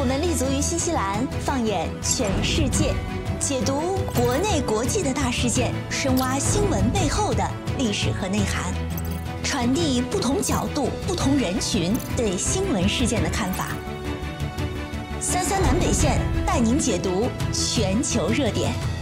我们立足于新西兰，放眼全世界，解读国内国际的大事件，深挖新闻背后的历史和内涵，传递不同角度、不同人群对新闻事件的看法。三三南北线带您解读全球热点。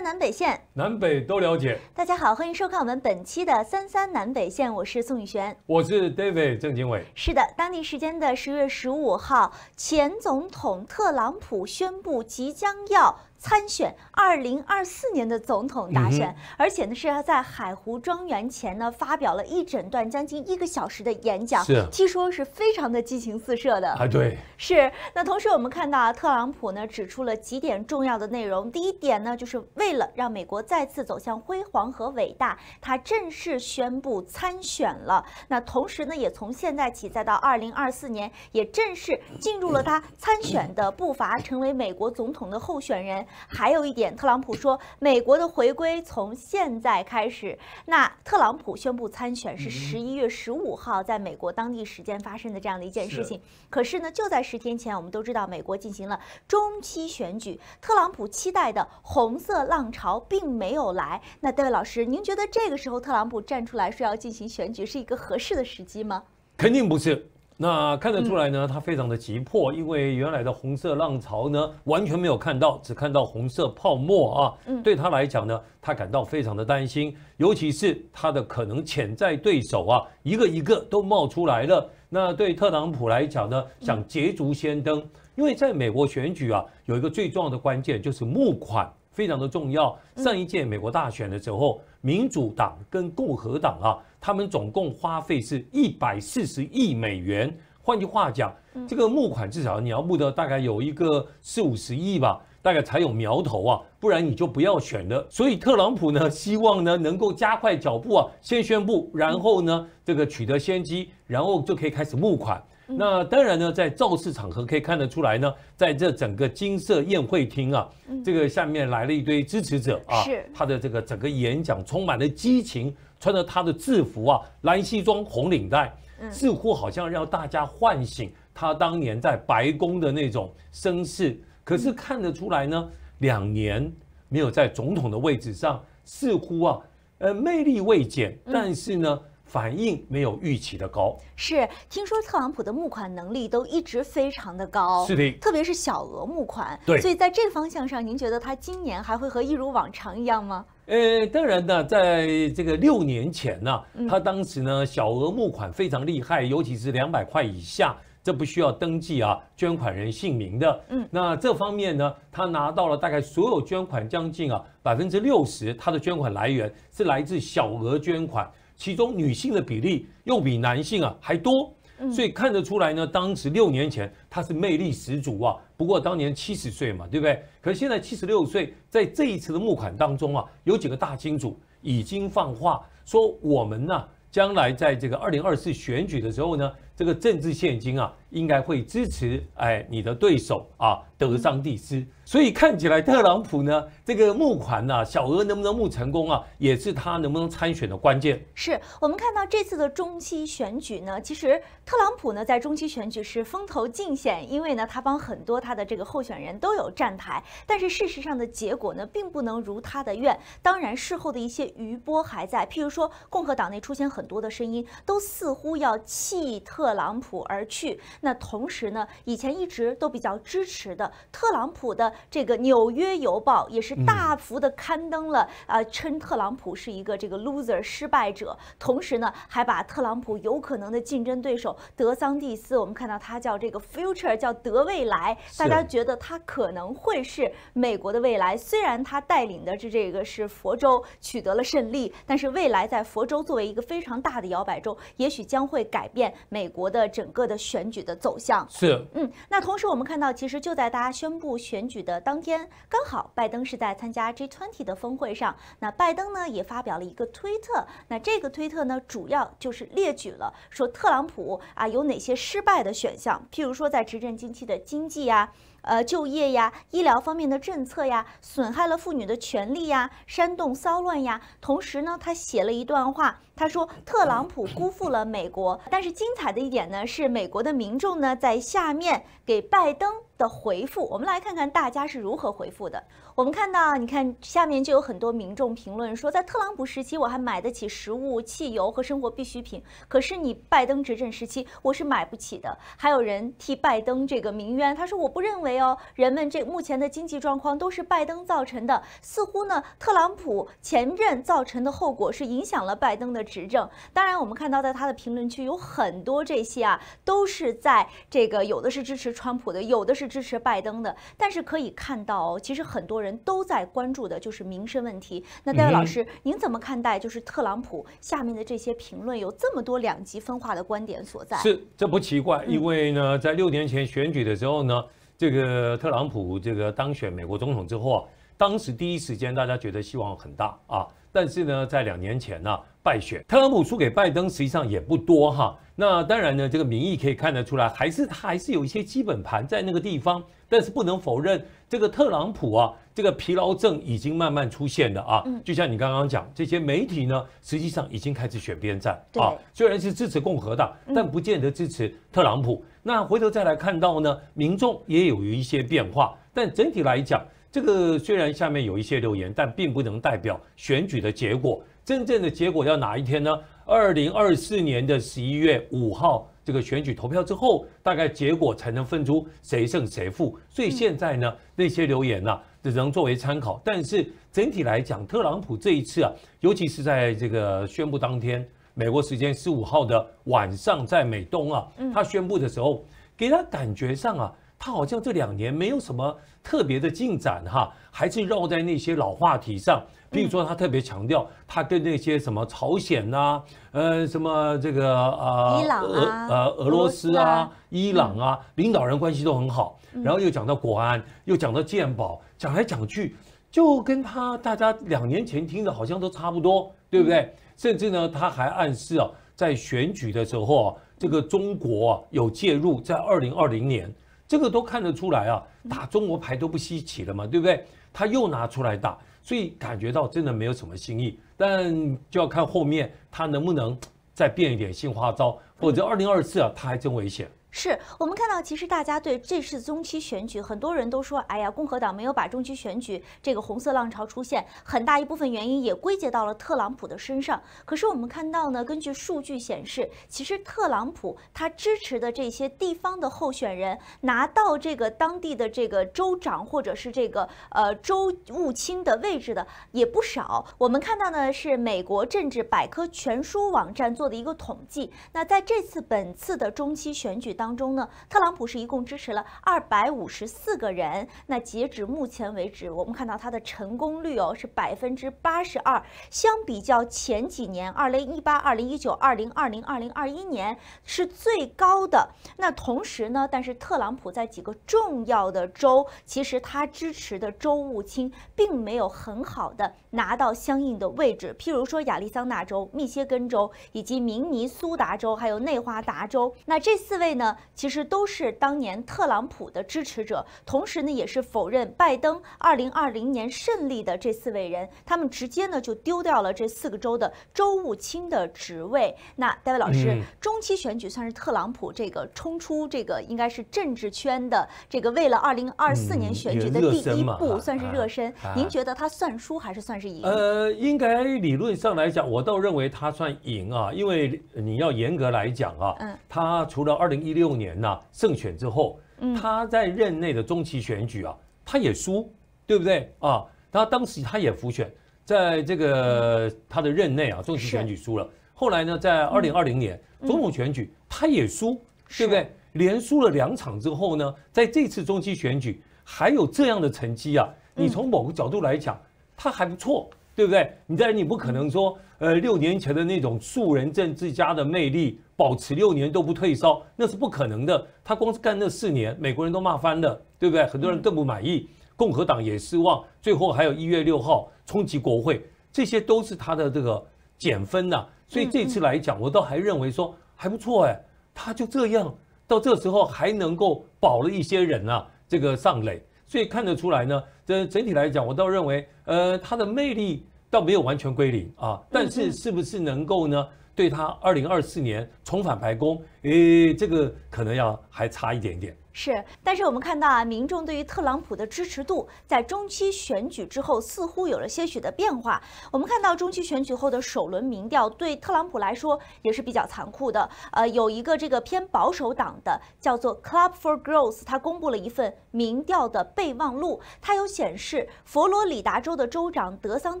南北线，南北都了解。大家好，欢迎收看我们本期的《三三南北线》，我是宋宇璇，我是 David 郑经纬。是的，当地时间的十月十五号，前总统特朗普宣布即将要参选。二零二四年的总统大选，而且呢是在海湖庄园前呢发表了一整段将近一个小时的演讲，据说是非常的激情四射的。哎，对，是。那同时我们看到啊，特朗普呢指出了几点重要的内容。第一点呢，就是为了让美国再次走向辉煌和伟大，他正式宣布参选了。那同时呢，也从现在起再到二零二四年，也正式进入了他参选的步伐，成为美国总统的候选人。还有一点。特朗普说：“美国的回归从现在开始。”那特朗普宣布参选是十一月十五号在美国当地时间发生的这样的一件事情。可是呢，就在十天前，我们都知道美国进行了中期选举，特朗普期待的红色浪潮并没有来。那戴维老师，您觉得这个时候特朗普站出来说要进行选举是一个合适的时机吗？肯定不是。那看得出来呢，他非常的急迫，因为原来的红色浪潮呢，完全没有看到，只看到红色泡沫啊。对他来讲呢，他感到非常的担心，尤其是他的可能潜在对手啊，一个一个都冒出来了。那对特朗普来讲呢，想捷足先登，因为在美国选举啊，有一个最重要的关键就是募款，非常的重要。上一届美国大选的时候。民主党跟共和党啊，他们总共花费是一百四十亿美元。换句话讲，这个募款至少你要募得大概有一个四五十亿吧，大概才有苗头啊，不然你就不要选了。所以特朗普呢，希望呢能够加快脚步啊，先宣布，然后呢这个取得先机，然后就可以开始募款。那当然呢，在造势场合可以看得出来呢，在这整个金色宴会厅啊，这个下面来了一堆支持者啊，他的这个整个演讲充满了激情，穿着他的制服啊，蓝西装、红领带，似乎好像让大家唤醒他当年在白宫的那种声势。可是看得出来呢，两年没有在总统的位置上，似乎啊，呃，魅力未减，但是呢。反应没有预期的高，是听说特朗普的募款能力都一直非常的高，是的，特别是小额募款，对，所以在这方向上，您觉得他今年还会和一如往常一样吗？呃，当然呢，在这个六年前呢，他当时呢小额募款非常厉害，尤其是两百块以下，这不需要登记啊捐款人姓名的，嗯，那这方面呢，他拿到了大概所有捐款将近啊百分之六十，他的捐款来源是来自小额捐款。其中女性的比例又比男性啊还多，所以看得出来呢。当时六年前她是魅力十足啊，不过当年七十岁嘛，对不对？可是现在七十六岁，在这一次的募款当中啊，有几个大金主已经放话说，我们呢将来在这个二零二四选举的时候呢，这个政治现金啊。应该会支持哎，你的对手啊，德桑蒂斯。所以看起来，特朗普呢，这个募款呐，小额能不能募成功啊，也是他能不能参选的关键。是我们看到这次的中期选举呢，其实特朗普呢，在中期选举是风头尽显，因为呢，他帮很多他的这个候选人都有站台。但是事实上的结果呢，并不能如他的愿。当然，事后的一些余波还在，譬如说，共和党内出现很多的声音，都似乎要弃特朗普而去。那同时呢，以前一直都比较支持的特朗普的这个《纽约邮报》也是大幅的刊登了啊，称特朗普是一个这个 loser 失败者。同时呢，还把特朗普有可能的竞争对手德桑蒂斯，我们看到他叫这个 future 叫德未来，大家觉得他可能会是美国的未来。虽然他带领的是这个是佛州取得了胜利，但是未来在佛州作为一个非常大的摇摆州，也许将会改变美国的整个的选举。的走向是，嗯，那同时我们看到，其实就在大家宣布选举的当天，刚好拜登是在参加 G20 的峰会上，那拜登呢也发表了一个推特，那这个推特呢主要就是列举了说特朗普啊有哪些失败的选项，譬如说在执政近期的经济呀、呃就业呀、医疗方面的政策呀，损害了妇女的权利呀，煽动骚乱呀，同时呢他写了一段话。他说特朗普辜负了美国，但是精彩的一点呢是美国的民众呢在下面给拜登的回复，我们来看看大家是如何回复的。我们看到，你看下面就有很多民众评论说，在特朗普时期我还买得起食物、汽油和生活必需品，可是你拜登执政时期我是买不起的。还有人替拜登这个鸣冤，他说我不认为哦，人们这目前的经济状况都是拜登造成的，似乎呢特朗普前任造成的后果是影响了拜登的。执政，当然我们看到在他的评论区有很多这些啊，都是在这个有的是支持川普的，有的是支持拜登的。但是可以看到，其实很多人都在关注的就是民生问题。那戴维老师，您怎么看待就是特朗普下面的这些评论有这么多两极分化的观点所在？是，这不奇怪，因为呢，在六年前选举的时候呢，这个特朗普这个当选美国总统之后啊，当时第一时间大家觉得希望很大啊，但是呢，在两年前呢。败选，特朗普输给拜登实际上也不多哈。那当然呢，这个民意可以看得出来，还是他还是有一些基本盘在那个地方。但是不能否认，这个特朗普啊，这个疲劳症已经慢慢出现了啊。就像你刚刚讲，这些媒体呢，实际上已经开始选边站啊，虽然是支持共和党，但不见得支持特朗普。那回头再来看到呢，民众也有一些变化，但整体来讲。这个虽然下面有一些留言，但并不能代表选举的结果。真正的结果要哪一天呢？二零二四年的十一月五号，这个选举投票之后，大概结果才能分出谁胜谁负。所以现在呢，那些留言呢，只能作为参考。但是整体来讲，特朗普这一次啊，尤其是在这个宣布当天，美国时间十五号的晚上，在美东啊，他宣布的时候，给他感觉上啊。他好像这两年没有什么特别的进展哈，还是绕在那些老话题上，如说他特别强调他跟那些什么朝鲜呐，呃，什么这个啊，伊朗啊，呃，俄罗斯啊，伊朗啊，领导人关系都很好。然后又讲到国安，又讲到鉴宝，讲来讲去，就跟他大家两年前听的好像都差不多，对不对？甚至呢，他还暗示啊，在选举的时候啊，这个中国啊有介入，在二零二零年。这个都看得出来啊，打中国牌都不稀奇了嘛，对不对？他又拿出来打，所以感觉到真的没有什么新意。但就要看后面他能不能再变一点新花招，否则二零二四啊，他还真危险。是我们看到，其实大家对这次中期选举，很多人都说，哎呀，共和党没有把中期选举这个红色浪潮出现，很大一部分原因也归结到了特朗普的身上。可是我们看到呢，根据数据显示，其实特朗普他支持的这些地方的候选人拿到这个当地的这个州长或者是这个呃州务卿的位置的也不少。我们看到呢，是美国政治百科全书网站做的一个统计，那在这次本次的中期选举当。当中呢，特朗普是一共支持了二百五十四个人。那截止目前为止，我们看到他的成功率哦是百分之八十二。相比较前几年，二零一八、二零一九、二零二零、二零二一年是最高的。那同时呢，但是特朗普在几个重要的州，其实他支持的州务卿并没有很好的拿到相应的位置。譬如说亚利桑那州、密歇根州以及明尼苏达州，还有内华达州。那这四位呢？其实都是当年特朗普的支持者，同时呢也是否认拜登二零二零年胜利的这四位人，他们直接呢就丢掉了这四个州的州务卿的职位。那戴维老师，中期选举算是特朗普这个冲出这个应该是政治圈的这个为了二零二四年选举的第一步，算是热身。您觉得他算输还是算是赢？呃，应该理论上来讲，我倒认为他算赢啊，因为你要严格来讲啊，嗯，他除了二零一六六年呐，胜选之后，他在任内的中期选举啊，他也输，对不对啊？他当时他也复选，在这个他的任内啊，中期选举输了。后来呢，在二零二零年总统选举他也输，对不对？连输了两场之后呢，在这次中期选举还有这样的成绩啊？你从某个角度来讲，他还不错，对不对？你在你不可能说。呃，六年前的那种素人政治家的魅力，保持六年都不退烧，那是不可能的。他光是干那四年，美国人都骂翻了，对不对？很多人更不满意，共和党也失望。最后还有一月六号冲击国会，这些都是他的这个减分呐。所以这次来讲，我倒还认为说还不错哎，他就这样到这时候还能够保了一些人呐，这个上垒。所以看得出来呢，这整体来讲，我倒认为，呃，他的魅力。倒没有完全归零啊，但是是不是能够呢？对他二零二四年重返白宫，诶，这个可能要还差一点点。是，但是我们看到啊，民众对于特朗普的支持度在中期选举之后似乎有了些许的变化。我们看到中期选举后的首轮民调对特朗普来说也是比较残酷的。呃，有一个这个偏保守党的叫做 Club for Growth，它公布了一份民调的备忘录，它有显示佛罗里达州的州长德桑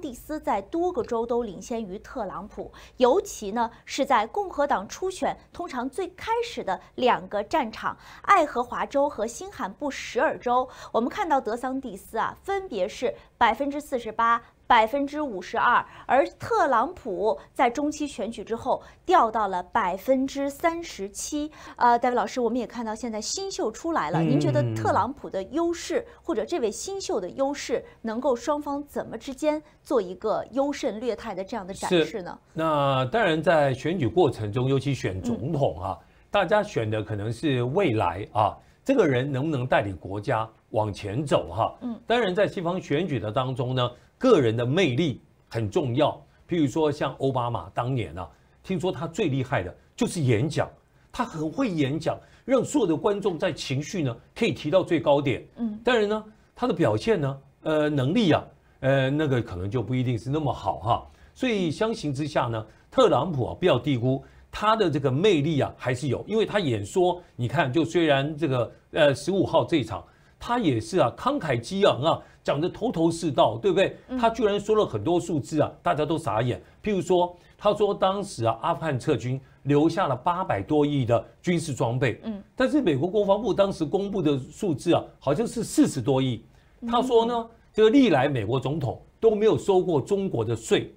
蒂斯在多个州都领先于特朗普，尤其呢是在共和党初选通常最开始的两个战场爱荷华。州和新罕布什尔州，我们看到德桑蒂斯啊，分别是百分之四十八、百分之五十二，而特朗普在中期选举之后掉到了百分之三十七。呃，戴维老师，我们也看到现在新秀出来了，您觉得特朗普的优势或者这位新秀的优势，能够双方怎么之间做一个优胜劣汰的这样的展示呢？那当然，在选举过程中，尤其选总统啊，大家选的可能是未来啊。这个人能不能带领国家往前走？哈，嗯，当然，在西方选举的当中呢，个人的魅力很重要。譬如说，像奥巴马当年啊，听说他最厉害的就是演讲，他很会演讲，让所有的观众在情绪呢可以提到最高点。嗯，当然呢，他的表现呢，呃，能力啊，呃，那个可能就不一定是那么好哈。所以，相形之下呢，特朗普啊，不要低估。他的这个魅力啊，还是有，因为他演说，你看，就虽然这个，呃，十五号这场，他也是啊，慷慨激昂啊，讲得头头是道，对不对？他居然说了很多数字啊，大家都傻眼。譬如说，他说当时啊，阿富汗撤军留下了八百多亿的军事装备，嗯，但是美国国防部当时公布的数字啊，好像是四十多亿。他说呢，这个历来美国总统都没有收过中国的税，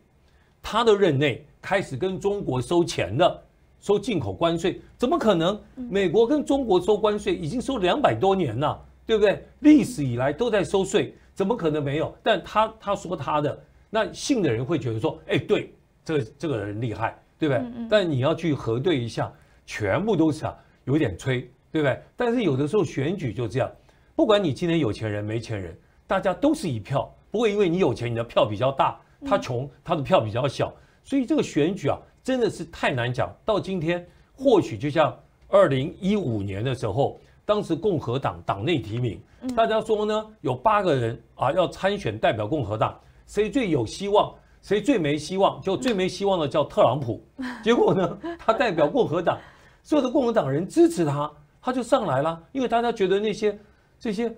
他的任内开始跟中国收钱了。收进口关税怎么可能？美国跟中国收关税已经收两百多年了，对不对？历史以来都在收税，怎么可能没有？但他他说他的，那信的人会觉得说，哎，对，这个这个人厉害，对不对？但你要去核对一下，全部都是啊，有点吹，对不对？但是有的时候选举就这样，不管你今天有钱人没钱人，大家都是一票，不会因为你有钱，你的票比较大，他穷，他的票比较小，所以这个选举啊。真的是太难讲。到今天，或许就像二零一五年的时候，当时共和党党内提名，大家说呢，有八个人啊要参选代表共和党，谁最有希望，谁最没希望，就最没希望的叫特朗普。结果呢，他代表共和党，所有的共和党人支持他，他就上来了，因为大家觉得那些这些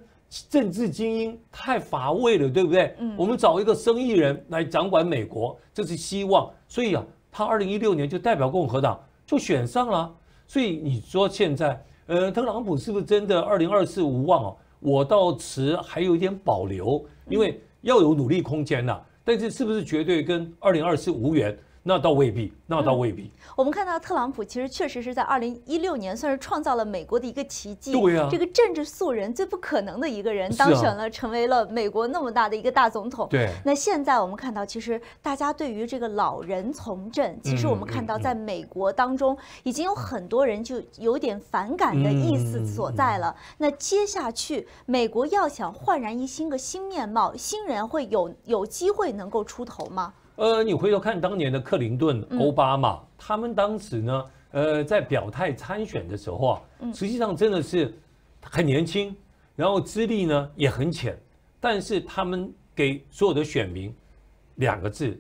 政治精英太乏味了，对不对？嗯，我们找一个生意人来掌管美国，这是希望。所以啊。他二零一六年就代表共和党就选上了，所以你说现在，呃，特朗普是不是真的二零二四无望啊？我到此还有一点保留，因为要有努力空间呐。但是是不是绝对跟二零二四无缘？那倒未必，那倒未必。我们看到特朗普其实确实是在二零一六年算是创造了美国的一个奇迹。对呀，这个政治素人最不可能的一个人当选了，成为了美国那么大的一个大总统。对。那现在我们看到，其实大家对于这个老人从政，其实我们看到在美国当中已经有很多人就有点反感的意思所在了。那接下去美国要想焕然一新个新面貌，新人会有有机会能够出头吗？呃，你回头看当年的克林顿、奥巴马，他们当时呢，呃，在表态参选的时候啊，实际上真的是很年轻，然后资历呢也很浅，但是他们给所有的选民两个字：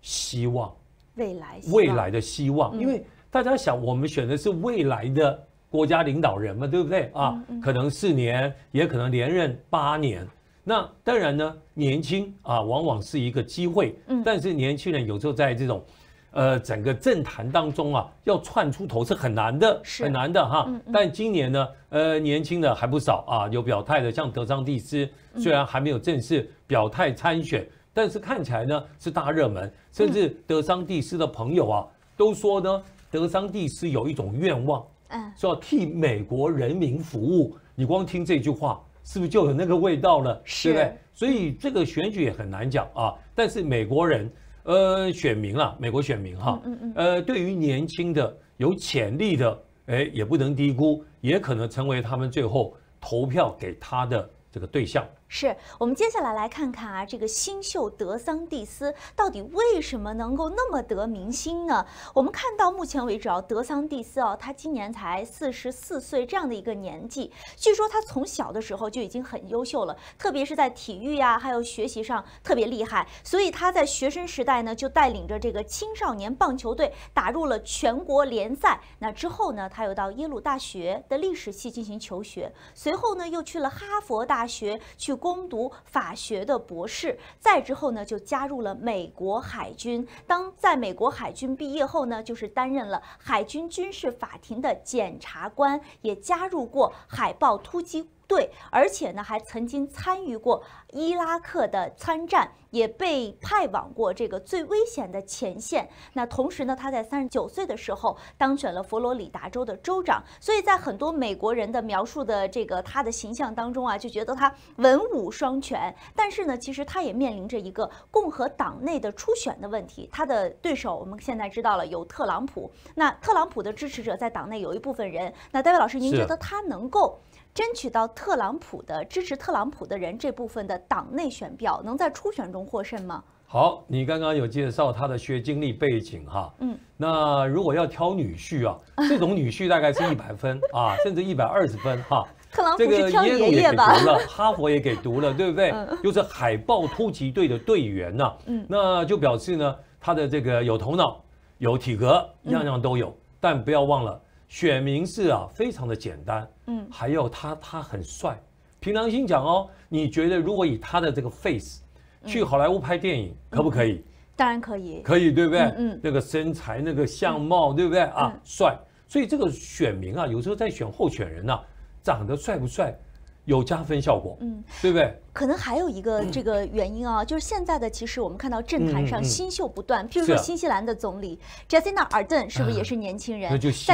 希望，未来，未来的希望。因为大家想，我们选的是未来的国家领导人嘛，对不对啊？可能四年，也可能连任八年。那当然呢，年轻啊，往往是一个机会。嗯。但是年轻人有时候在这种，呃，整个政坛当中啊，要窜出头是很难的，很难的哈。嗯。但今年呢，呃，年轻的还不少啊，有表态的，像德桑蒂斯，虽然还没有正式表态参选，但是看起来呢是大热门。甚至德桑蒂斯的朋友啊，都说呢，德桑蒂斯有一种愿望，嗯，要替美国人民服务。你光听这句话。是不是就有那个味道了？是，对不对？所以这个选举也很难讲啊。但是美国人，呃，选民啊，美国选民哈，呃，对于年轻的有潜力的，哎，也不能低估，也可能成为他们最后投票给他的这个对象。是我们接下来来看看啊，这个新秀德桑蒂斯到底为什么能够那么得民心呢？我们看到目前为止啊，德桑蒂斯哦，他今年才四十四岁这样的一个年纪。据说他从小的时候就已经很优秀了，特别是在体育啊，还有学习上特别厉害。所以他在学生时代呢，就带领着这个青少年棒球队打入了全国联赛。那之后呢，他又到耶鲁大学的历史系进行求学，随后呢，又去了哈佛大学去。攻读法学的博士，再之后呢，就加入了美国海军。当在美国海军毕业后呢，就是担任了海军军事法庭的检察官，也加入过海豹突击。对，而且呢，还曾经参与过伊拉克的参战，也被派往过这个最危险的前线。那同时呢，他在三十九岁的时候当选了佛罗里达州的州长。所以在很多美国人的描述的这个他的形象当中啊，就觉得他文武双全。但是呢，其实他也面临着一个共和党内的初选的问题。他的对手我们现在知道了有特朗普。那特朗普的支持者在党内有一部分人。那戴维老师，您觉得他能够？争取到特朗普的支持，特朗普的人这部分的党内选票能在初选中获胜吗？好，你刚刚有介绍他的学经历背景哈，嗯，那如果要挑女婿啊，这种女婿大概是一百分啊，甚至一百二十分哈。特朗普这个耶鲁也给读了，哈佛也给读了，对不对？又是海豹突击队的队员呐，嗯，那就表示呢，他的这个有头脑、有体格，样样都有。但不要忘了，选民是啊，非常的简单。嗯，还有他，他很帅。平常心讲哦，你觉得如果以他的这个 face 去好莱坞拍电影，可不可以？当然可以，可以对不对？嗯，那个身材，那个相貌，对不对啊？帅，所以这个选民啊，有时候在选候选人呢，长得帅不帅有加分效果，嗯，对不对？可能还有一个这个原因啊，就是现在的其实我们看到政坛上新秀不断，譬如说新西兰的总理 Jacinda Ardern 是不是也是年轻人？那就希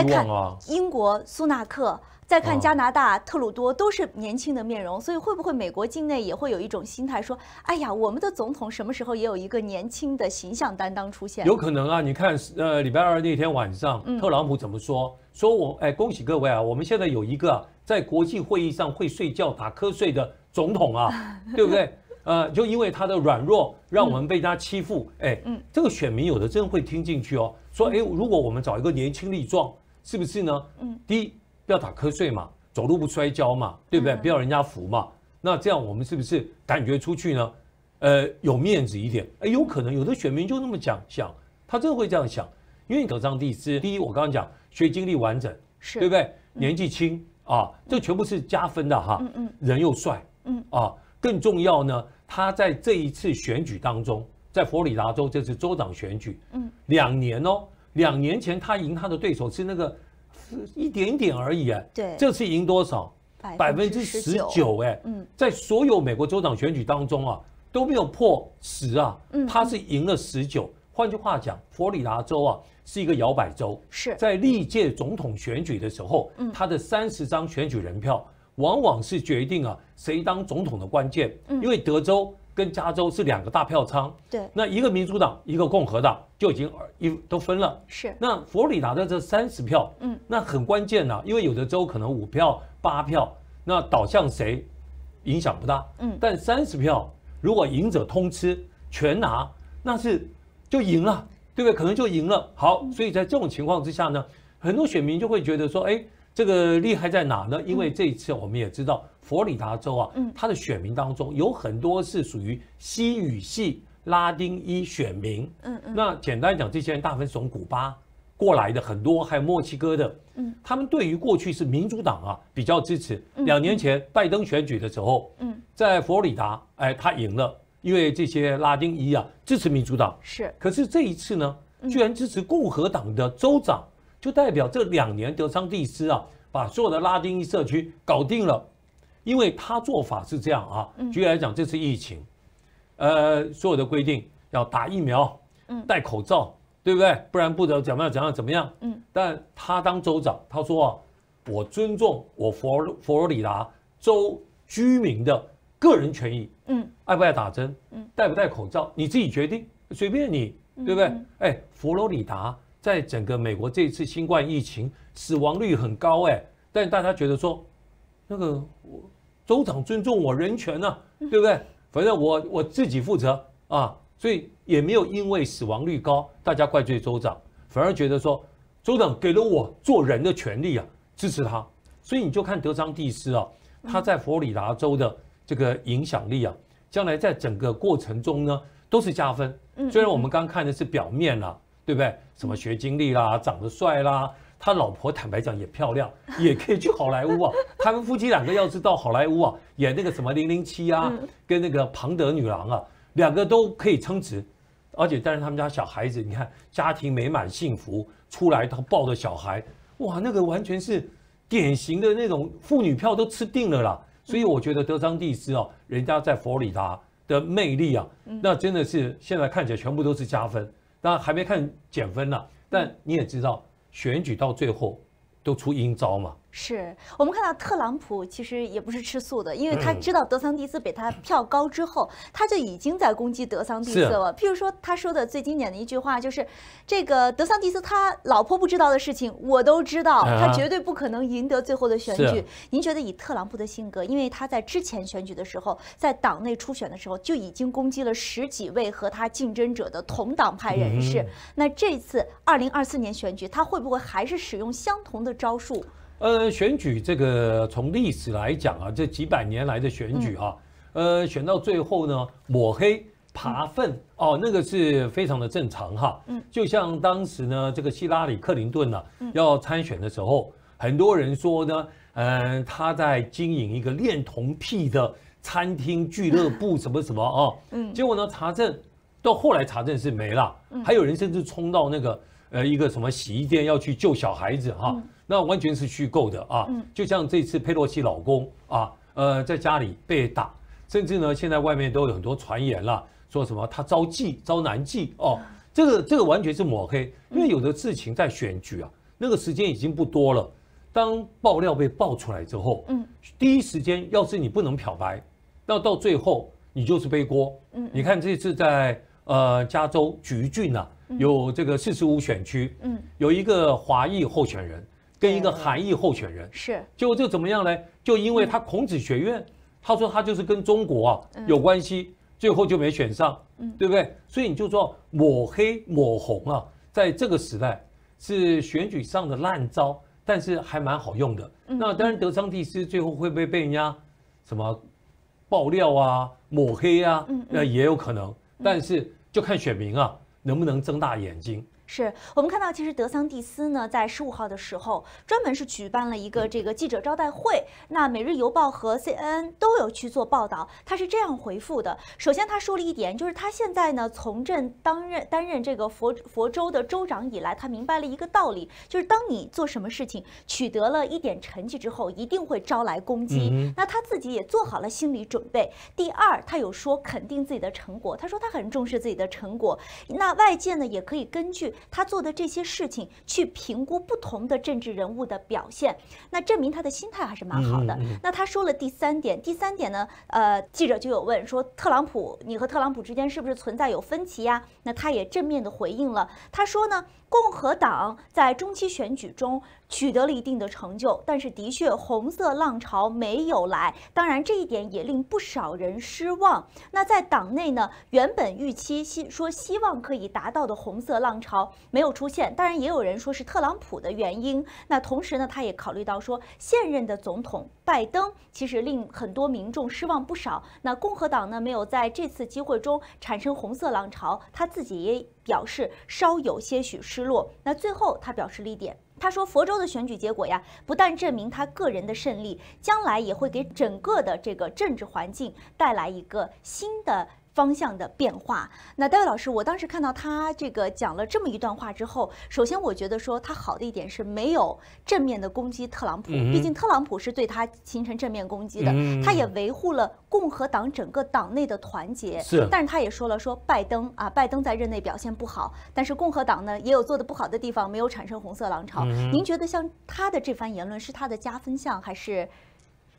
英国苏纳克，再看加拿大特鲁多，都是年轻的面容，所以会不会美国境内也会有一种心态说：哎呀，我们的总统什么时候也有一个年轻的形象担当出现？有可能啊。你看，呃，礼拜二那天晚上，特朗普怎么说？说我哎，恭喜各位啊，我们现在有一个在国际会议上会睡觉打瞌睡的。总统啊，对不对？呃，就因为他的软弱，让我们被他欺负。哎，这个选民有的真的会听进去哦。说，哎，如果我们找一个年轻力壮，是不是呢？嗯，第一不要打瞌睡嘛，走路不摔跤嘛，对不对？不要人家扶嘛。那这样我们是不是感觉出去呢？呃，有面子一点。哎，有可能有的选民就那么讲，想他真的会这样想，因为你搞张帝是第一，我刚刚讲学经历完整，是对不对？年纪轻啊，这全部是加分的哈。嗯嗯，人又帅。嗯啊，更重要呢，他在这一次选举当中，在佛罗里达州这次州长选举，嗯，两年哦，两年前他赢他的对手是那个一点点而已哎，对，这次赢多少？百分之十九哎，嗯，在所有美国州长选举当中啊，都没有破十啊，嗯，他是赢了十九。换句话讲，佛罗里达州啊是一个摇摆州，是，在历届总统选举的时候，嗯，他的三十张选举人票。往往是决定啊谁当总统的关键，嗯，因为德州跟加州是两个大票仓，对，那一个民主党一个共和党就已经一都分了，是。那佛罗里达的这三十票，嗯，那很关键了，因为有的州可能五票八票，那导向谁影响不大，嗯，但三十票如果赢者通吃全拿，那是就赢了，对不对？可能就赢了。好，所以在这种情况之下呢，很多选民就会觉得说，哎。这个厉害在哪呢？因为这一次我们也知道，佛里达州啊，它的选民当中有很多是属于西语系拉丁裔选民。嗯嗯。那简单讲，这些人大部分是从古巴过来的，很多还有墨西哥的。嗯。他们对于过去是民主党啊比较支持。两年前拜登选举的时候，嗯，在佛里达，哎，他赢了，因为这些拉丁裔啊支持民主党。是。可是这一次呢，居然支持共和党的州长。就代表这两年德桑蒂斯啊，把所有的拉丁裔社区搞定了，因为他做法是这样啊。举例来讲，这次疫情，呃，所有的规定要打疫苗，嗯，戴口罩，对不对？不然不得怎么样怎么样怎么样。嗯，但他当州长，他说啊，我尊重我佛佛罗里达州居民的个人权益。嗯，爱不爱打针，嗯，戴不戴口罩，你自己决定，随便你，对不对？哎，佛罗里达。在整个美国这一次新冠疫情死亡率很高哎，但大家觉得说，那个我州长尊重我人权呢，对不对？反正我我自己负责啊，所以也没有因为死亡率高大家怪罪州长，反而觉得说州长给了我做人的权利啊，支持他。所以你就看德桑蒂斯啊，他在佛罗里达州的这个影响力啊，将来在整个过程中呢都是加分。虽然我们刚看的是表面了。对不对？什么学经历啦，长得帅啦，他老婆坦白讲也漂亮，也可以去好莱坞啊。他们夫妻两个要是到好莱坞啊，演那个什么零零七啊，跟那个庞德女郎啊，两个都可以称职。而且，但是他们家小孩子，你看家庭美满幸福，出来他抱着小孩，哇，那个完全是典型的那种妇女票都吃定了啦。所以我觉得德桑蒂斯啊，人家在佛罗里达的魅力啊，那真的是现在看起来全部都是加分。那还没看减分呢，但你也知道，选举到最后都出阴招嘛。是我们看到特朗普其实也不是吃素的，因为他知道德桑蒂斯比他票高之后，他就已经在攻击德桑蒂斯了。譬如说，他说的最经典的一句话就是：“这个德桑蒂斯，他老婆不知道的事情，我都知道，他绝对不可能赢得最后的选举。”您觉得以特朗普的性格，因为他在之前选举的时候，在党内初选的时候就已经攻击了十几位和他竞争者的同党派人士，那这次二零二四年选举，他会不会还是使用相同的招数？呃，选举这个从历史来讲啊，这几百年来的选举哈，呃，选到最后呢，抹黑、爬粪哦，那个是非常的正常哈。嗯，就像当时呢，这个希拉里·克林顿呢要参选的时候，很多人说呢，呃，他在经营一个恋童癖的餐厅俱乐部什么什么啊，嗯，结果呢，查证到后来查证是没了，还有人甚至冲到那个呃一个什么洗衣店要去救小孩子哈。那完全是虚构的啊！就像这次佩洛西老公啊，呃，在家里被打，甚至呢，现在外面都有很多传言了，说什么他招妓、招男妓哦，这个这个完全是抹黑。因为有的事情在选举啊，那个时间已经不多了。当爆料被爆出来之后，嗯，第一时间要是你不能漂白，那到最后你就是背锅。嗯，你看这次在呃加州橘郡啊，有这个四十五选区，嗯，有一个华裔候选人。跟一个韩裔候选人是，结果就怎么样呢？就因为他孔子学院，他说他就是跟中国啊有关系，最后就没选上，对不对？所以你就说抹黑抹红啊，在这个时代是选举上的烂招，但是还蛮好用的。那当然德桑蒂斯最后会不会被人家什么爆料啊、抹黑啊，那也有可能。但是就看选民啊能不能睁大眼睛。是我们看到，其实德桑蒂斯呢，在十五号的时候，专门是举办了一个这个记者招待会。那《每日邮报》和 CNN 都有去做报道。他是这样回复的：首先，他说了一点，就是他现在呢从政担任担任这个佛佛州的州长以来，他明白了一个道理，就是当你做什么事情取得了一点成绩之后，一定会招来攻击。那他自己也做好了心理准备。第二，他有说肯定自己的成果，他说他很重视自己的成果。那外界呢也可以根据。他做的这些事情，去评估不同的政治人物的表现，那证明他的心态还是蛮好的。那他说了第三点，第三点呢，呃，记者就有问说，特朗普，你和特朗普之间是不是存在有分歧呀？那他也正面的回应了，他说呢。共和党在中期选举中取得了一定的成就，但是的确红色浪潮没有来，当然这一点也令不少人失望。那在党内呢，原本预期希说希望可以达到的红色浪潮没有出现，当然也有人说是特朗普的原因。那同时呢，他也考虑到说现任的总统。拜登其实令很多民众失望不少，那共和党呢没有在这次机会中产生红色浪潮，他自己也表示稍有些许失落。那最后他表示了一点，他说佛州的选举结果呀，不但证明他个人的胜利，将来也会给整个的这个政治环境带来一个新的。方向的变化。那戴维老师，我当时看到他这个讲了这么一段话之后，首先我觉得说他好的一点是没有正面的攻击特朗普，毕竟特朗普是对他形成正面攻击的。他也维护了共和党整个党内的团结。是。但是他也说了说拜登啊，拜登在任内表现不好，但是共和党呢也有做的不好的地方，没有产生红色浪潮。您觉得像他的这番言论是他的加分项还是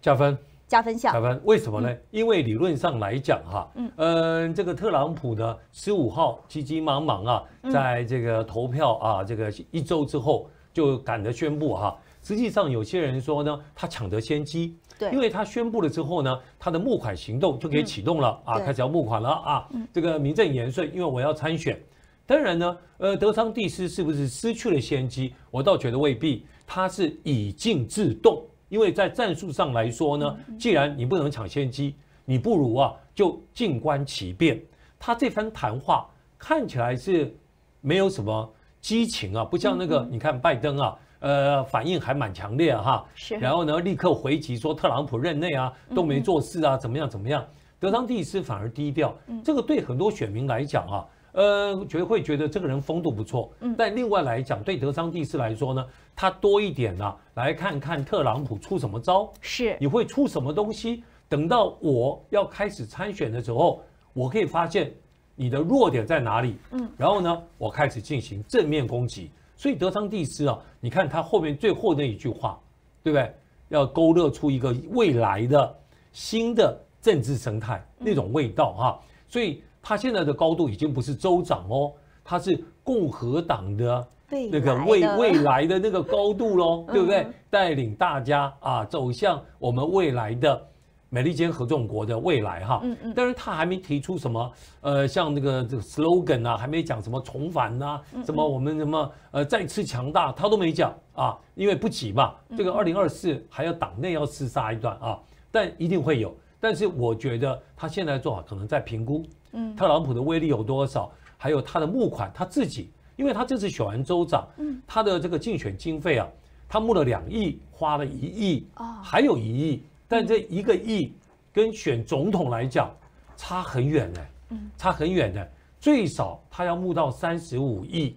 加分？加分项，加分为什么呢？因为理论上来讲，哈，嗯，这个特朗普呢，十五号急急忙忙啊，在这个投票啊，这个一周之后就赶着宣布哈。实际上，有些人说呢，他抢得先机，对，因为他宣布了之后呢，他的募款行动就可以启动了啊，开始要募款了啊，这个名正言顺，因为我要参选。当然呢，呃，德桑蒂斯是不是失去了先机？我倒觉得未必，他是以静制动。因为在战术上来说呢，既然你不能抢先机，你不如啊就静观其变。他这番谈话看起来是没有什么激情啊，不像那个你看拜登啊，呃，反应还蛮强烈哈。然后呢，立刻回击说特朗普任内啊都没做事啊，怎么样怎么样？德桑蒂斯反而低调，这个对很多选民来讲啊，呃，觉会觉得这个人风度不错。嗯。但另外来讲，对德桑蒂斯来说呢？他多一点呢，来看看特朗普出什么招？是你会出什么东西？等到我要开始参选的时候，我可以发现你的弱点在哪里。嗯，然后呢，我开始进行正面攻击。所以德桑蒂斯啊，你看他后面最后那一句话，对不对？要勾勒出一个未来的新的政治生态那种味道哈。所以他现在的高度已经不是州长哦，他是共和党的。那个未未来的那个高度喽，对不对？带领大家啊走向我们未来的美利坚合众国的未来哈。嗯嗯。但是他还没提出什么呃，像那个这个 slogan 啊，还没讲什么重返呐，什么我们什么呃再次强大，他都没讲啊，因为不急嘛。这个二零二四还要党内要厮杀一段啊，但一定会有。但是我觉得他现在做法可能在评估，嗯，特朗普的威力有多少，还有他的募款他自己。因为他这次选完州长，嗯，他的这个竞选经费啊，他募了两亿，花了一亿哦，还有一亿，但这一个亿跟选总统来讲差很远呢，嗯，差很远的，最少他要募到三十五亿，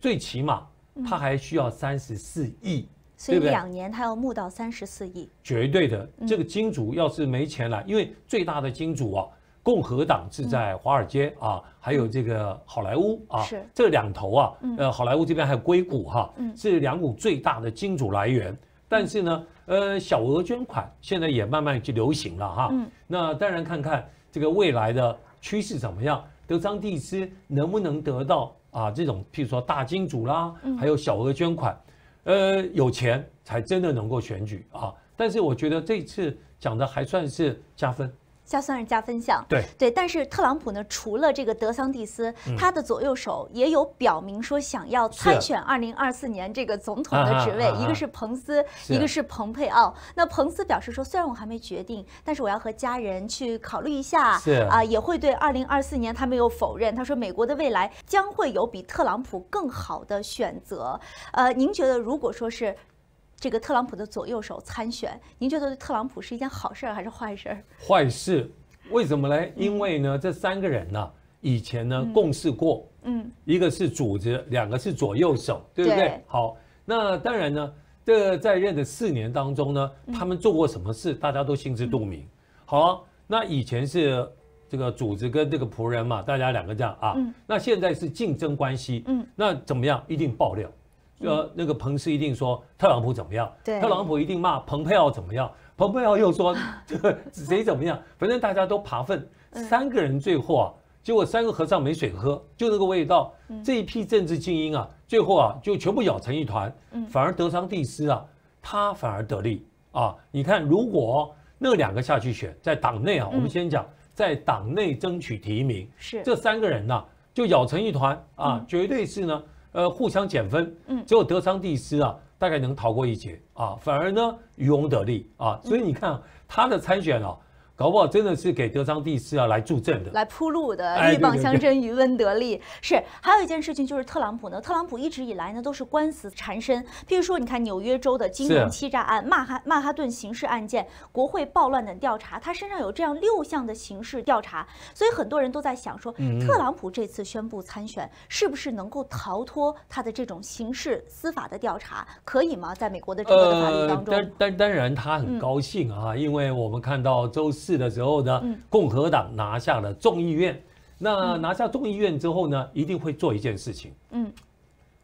最起码他还需要三十四亿，所以两年他要募到三十四亿，绝对的，这个金主要是没钱了，因为最大的金主啊。共和党是在华尔街啊，还有这个好莱坞啊，这两头啊，呃，好莱坞这边还有硅谷哈，是两股最大的金主来源。但是呢，呃，小额捐款现在也慢慢就流行了哈。那当然看看这个未来的趋势怎么样，德桑蒂斯能不能得到啊这种譬如说大金主啦，还有小额捐款，呃，有钱才真的能够选举啊。但是我觉得这次讲的还算是加分。加算是加分项，对对。但是特朗普呢，除了这个德桑蒂斯，他的左右手也有表明说想要参选二零二四年这个总统的职位，一个是彭斯，一个是蓬佩奥。那彭斯表示说，虽然我还没决定，但是我要和家人去考虑一下。啊，也会对二零二四年他没有否认，他说美国的未来将会有比特朗普更好的选择。呃，您觉得如果说是？这个特朗普的左右手参选，您觉得特朗普是一件好事还是坏事？坏事，为什么呢？因为呢，这三个人呢，以前呢共事过，嗯，一个是主子，两个是左右手，对不对？好，那当然呢，这在任的四年当中呢，他们做过什么事，大家都心知肚明。好，那以前是这个主子跟这个仆人嘛，大家两个这样啊，那现在是竞争关系，嗯，那怎么样？一定爆料。呃，那个彭斯一定说特朗普怎么样？对，特朗普一定骂蓬佩奥怎么样？蓬佩奥又说 这个谁怎么样？反正大家都爬粪，三个人最后啊，结果三个和尚没水喝，就那个味道。这一批政治精英啊，最后啊就全部咬成一团。反而德桑蒂斯啊，他反而得利啊。你看，如果那两个下去选，在党内啊，我们先讲在党内争取提名是这三个人呐，就咬成一团啊，绝对是呢。呃，互相减分，只有德桑蒂斯啊，大概能逃过一劫啊，反而呢，渔翁得利啊，所以你看他的参选啊。搞不好真的是给德桑蒂斯啊来助阵的，来铺路的，鹬蚌相争，渔翁得利是。还有一件事情就是特朗普呢，特朗普一直以来呢都是官司缠身，譬如说你看纽约州的金融欺诈案、曼哈曼哈顿刑事案件、国会暴乱等调查，他身上有这样六项的刑事调查，所以很多人都在想说，特朗普这次宣布参选，是不是能够逃脱他的这种刑事司法的调查？可以吗？在美国的整个的法律当中，但但当然他很高兴啊，因为我们看到周四。是的时候呢，共和党拿下了众议院。那拿下众议院之后呢，一定会做一件事情，嗯，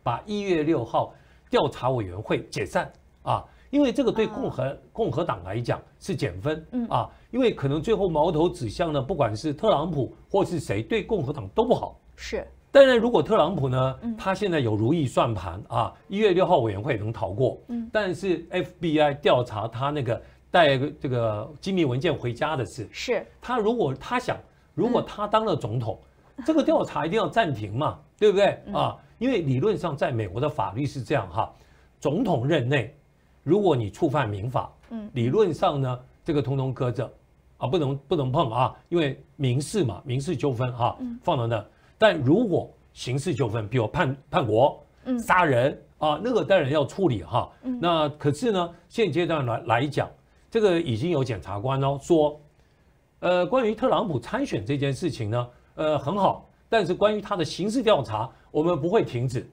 把一月六号调查委员会解散啊，因为这个对共和共和党来讲是减分啊，因为可能最后矛头指向呢，不管是特朗普或是谁，对共和党都不好。是，当然如果特朗普呢，他现在有如意算盘啊，一月六号委员会能逃过，但是 FBI 调查他那个。带这个机密文件回家的事，是他如果他想，如果他当了总统，这个调查一定要暂停嘛，对不对啊？因为理论上在美国的法律是这样哈，总统任内，如果你触犯民法，嗯，理论上呢，这个通通搁着，啊，不能不能碰啊，因为民事嘛，民事纠纷哈，放到那。但如果刑事纠纷，比如叛叛国、嗯，杀人啊，那个当然要处理哈。那可是呢，现阶段来来讲。这个已经有检察官哦说，呃，关于特朗普参选这件事情呢，呃，很好，但是关于他的刑事调查，我们不会停止，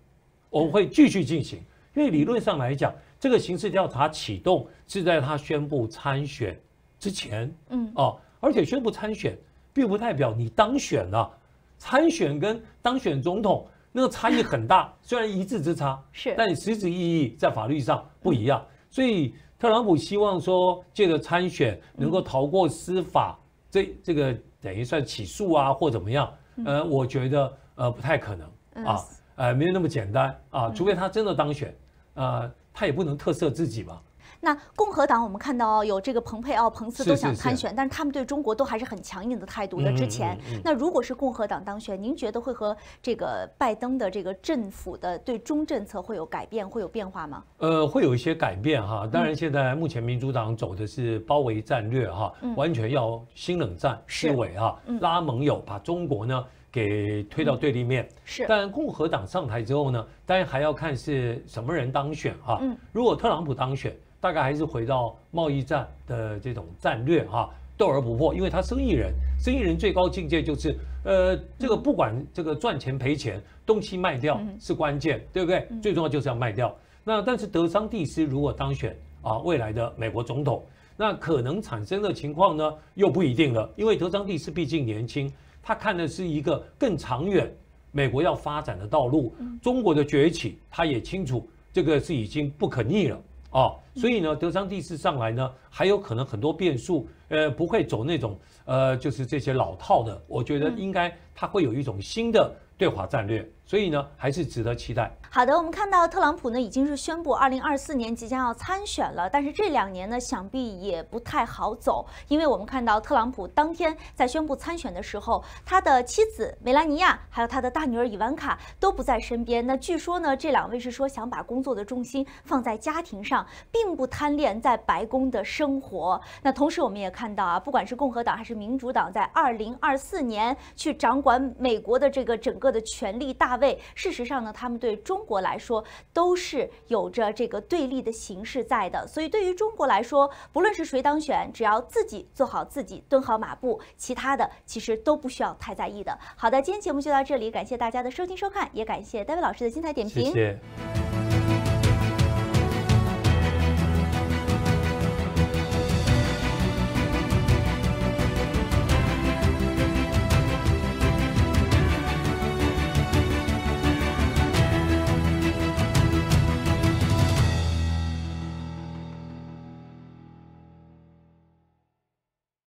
我们会继续进行，因为理论上来讲，这个刑事调查启动是在他宣布参选之前，嗯，哦，而且宣布参选并不代表你当选了，参选跟当选总统那个差异很大，虽然一字之差，是，但你实质意义在法律上不一样，所以。特朗普希望说借着参选能够逃过司法这这个等于算起诉啊或怎么样？呃，我觉得呃不太可能啊，呃没有那么简单啊，除非他真的当选，呃他也不能特赦自己嘛。那共和党，我们看到有这个蓬佩奥、彭斯都想参选，但是他们对中国都还是很强硬的态度的。之前，那如果是共和党当选，您觉得会和这个拜登的这个政府的对中政策会有改变、会有变化吗？呃，会有一些改变哈。当然，现在目前民主党走的是包围战略哈，完全要新冷战思维哈，拉盟友把中国呢给推到对立面。是。但共和党上台之后呢，当然还要看是什么人当选哈。嗯。如果特朗普当选，大概还是回到贸易战的这种战略哈，斗而不破，因为他生意人，生意人最高境界就是，呃，这个不管这个赚钱赔钱，东西卖掉是关键，对不对？最重要就是要卖掉。那但是德桑蒂斯如果当选啊，未来的美国总统，那可能产生的情况呢，又不一定了，因为德桑蒂斯毕竟年轻，他看的是一个更长远，美国要发展的道路，中国的崛起，他也清楚这个是已经不可逆了。哦，所以呢，德商帝斯上来呢，还有可能很多变数，呃，不会走那种，呃，就是这些老套的，我觉得应该它会有一种新的对华战略。所以呢，还是值得期待。好的，我们看到特朗普呢已经是宣布二零二四年即将要参选了，但是这两年呢，想必也不太好走，因为我们看到特朗普当天在宣布参选的时候，他的妻子梅兰尼亚还有他的大女儿伊万卡都不在身边。那据说呢，这两位是说想把工作的重心放在家庭上，并不贪恋在白宫的生活。那同时我们也看到啊，不管是共和党还是民主党，在二零二四年去掌管美国的这个整个的权力大。位，事实上呢，他们对中国来说都是有着这个对立的形式在的，所以对于中国来说，不论是谁当选，只要自己做好自己，蹲好马步，其他的其实都不需要太在意的。好的，今天节目就到这里，感谢大家的收听收看，也感谢戴维老师的精彩点评。谢谢。